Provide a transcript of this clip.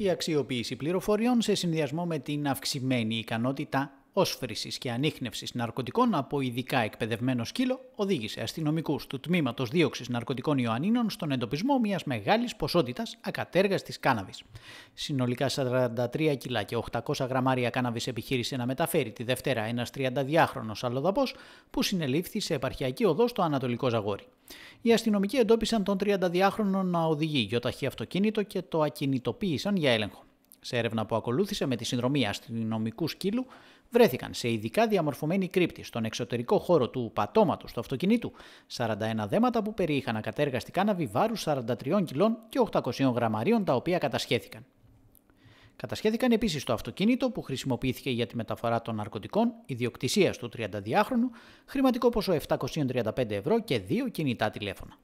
Η αξιοποίηση πληροφοριών σε συνδυασμό με την αυξημένη ικανότητα όσφρησης και ανείχνευσης ναρκωτικών από ειδικά εκπαιδευμένο σκύλο οδήγησε αστυνομικούς του τμήματος δίωξης ναρκωτικών Ιωαννίνων στον εντοπισμό μιας μεγάλης ποσότητας ακατέργαστης κάναβης. Συνολικά 43 κιλά και 800 γραμμάρια κάναβης επιχείρησε να μεταφέρει τη Δευτέρα ένας 32χρονο αλλοδαπός που συνελήφθη σε επαρχιακή οδό στο Ανατολικό Ζαγόρι. Οι αστυνομικοί εντόπισαν τον 32χρονο να οδηγεί γιοταχή αυτοκίνητο και το ακινητοποίησαν για έλεγχο. Σε έρευνα που ακολούθησε με τη συνδρομή αστυνομικού σκύλου, βρέθηκαν σε ειδικά διαμορφωμένη κρύπτη στον εξωτερικό χώρο του πατώματος του αυτοκινήτου 41 δέματα που περιείχαν ακατέργαστη κάναβη βάρου 43 κιλών και 800 γραμμαρίων τα οποία κατασχέθηκαν. Κατασχέθηκαν επίσης το αυτοκίνητο που χρησιμοποιήθηκε για τη μεταφορά των ναρκωτικών, ιδιοκτησίας του 32χρονου, χρηματικό ποσό 735 ευρώ και δύο κινητά τηλέφωνα.